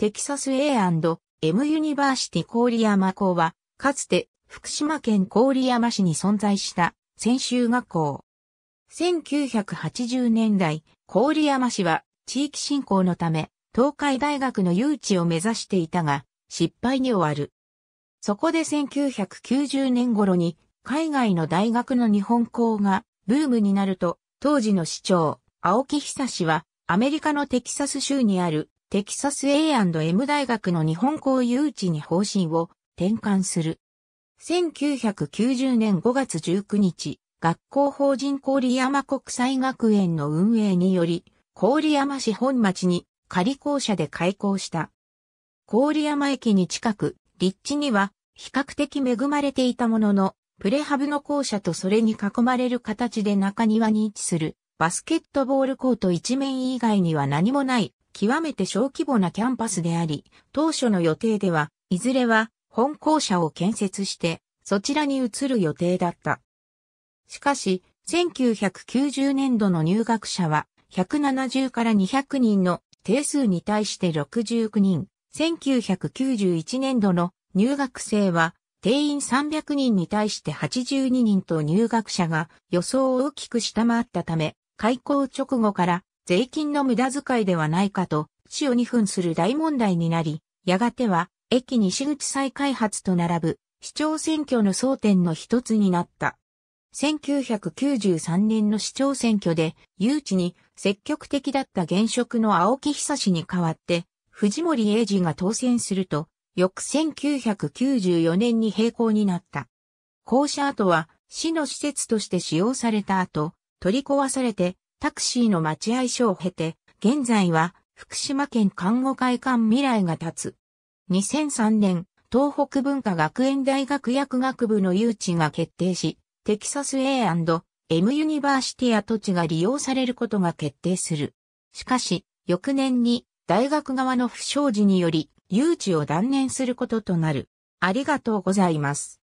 テキサス A&M ユニバーシティ郡山校は、かつて福島県郡山市に存在した専修学校。1980年代、郡山市は地域振興のため、東海大学の誘致を目指していたが、失敗に終わる。そこで1990年頃に、海外の大学の日本校がブームになると、当時の市長、青木久氏は、アメリカのテキサス州にあるテキサス A&M 大学の日本校誘致に方針を転換する。1990年5月19日、学校法人郡山国際学園の運営により、郡山市本町に仮校舎で開校した。郡山駅に近く、立地には比較的恵まれていたものの、プレハブの校舎とそれに囲まれる形で中庭に位置するバスケットボールコート一面以外には何もない極めて小規模なキャンパスであり、当初の予定では、いずれは本校舎を建設して、そちらに移る予定だった。しかし、1990年度の入学者は、170から200人の定数に対して69人、1991年度の入学生は、定員300人に対して82人と入学者が予想を大きく下回ったため、開校直後から税金の無駄遣いではないかと、死を2分する大問題になり、やがては、駅西口再開発と並ぶ、市長選挙の争点の一つになった。1993年の市長選挙で、誘致に積極的だった現職の青木久志に代わって、藤森英治が当選すると、翌1994年に並行になった。校舎跡は、市の施設として使用された後、取り壊されて、タクシーの待合所を経て、現在は福島県看護会館未来が立つ。2003年、東北文化学園大学薬学部の誘致が決定し、テキサス A&M ユニバーシティや土地が利用されることが決定する。しかし、翌年に大学側の不祥事により、誘致を断念することとなる。ありがとうございます。